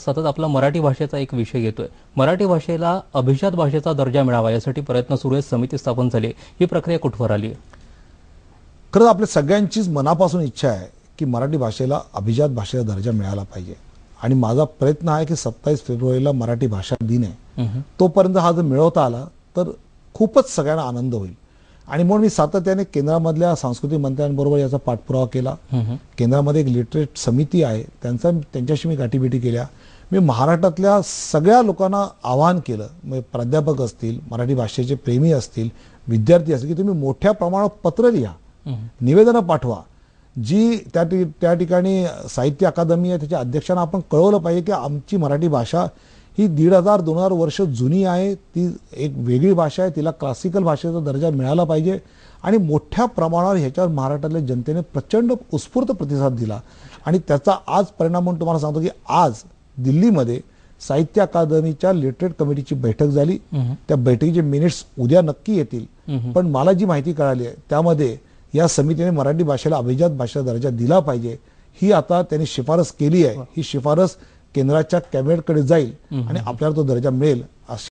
सतत आपला मराठी भाषेचा एक विषय घेतोय मराठी भाषेला अभिजात भाषेचा दर्जा मिळावा यासाठी प्रयत्न सुरू आहे समिती स्थापन झाली ही प्रक्रिया कुठवर आली खरंच आपल्या सगळ्यांचीच मनापासून इच्छा आहे की मराठी भाषेला अभिजात भाषेचा दर्जा मिळाला पाहिजे आणि माझा प्रयत्न आहे की सत्तावीस फेब्रुवारीला मराठी भाषा दिन आहे तोपर्यंत हा जर मिळवता आला तर खूपच सगळ्यांना आनंद होईल आणि म्हणून मी सातत्याने केंद्रामधल्या सांस्कृतिक मंत्र्यांबरोबर याचा पाठपुरावा केला केंद्रामध्ये एक लिटरेट समिती आहे त्यांचा त्यांच्याशी मी गाठीभेटी केल्या मी महाराष्ट्रातल्या सगळ्या लोकांना आवाहन केलं म्हणजे प्राध्यापक असतील मराठी भाषेचे प्रेमी असतील विद्यार्थी असतील की तुम्ही मोठ्या प्रमाणात पत्र लिहा निवेदनं पाठवा जी त्या त्या ठिकाणी साहित्य अकादमी आहे त्याच्या अध्यक्षांना आपण कळवलं पाहिजे की आमची मराठी भाषा ही दीड हजार दोन हजार वर्ष जुनी आहे ती एक वेगळी भाषा आहे तिला क्लासिकल भाषेचा दर्जा मिळाला पाहिजे आणि मोठ्या प्रमाणावर ह्याच्यावर महाराष्ट्रातल्या जनतेने प्रचंड उत्स्फूर्त प्रतिसाद दिला आणि त्याचा आज परिणाम म्हणून तुम्हाला सांगतो की आज दिल्लीमध्ये साहित्य अकादमीच्या लिटरेट कमिटीची बैठक झाली त्या बैठकीचे मिनिट्स उद्या नक्की येतील पण मला जी माहिती कळाली आहे त्यामध्ये या समितीने मराठी भाषेला अभिजात भाषेचा दर्जा दिला पाहिजे ही आता त्यांनी शिफारस केली आहे ही शिफारस केंद्राच्या कॅबिनेटकडे जाईल आणि आपल्याला तो दर्जा मिळेल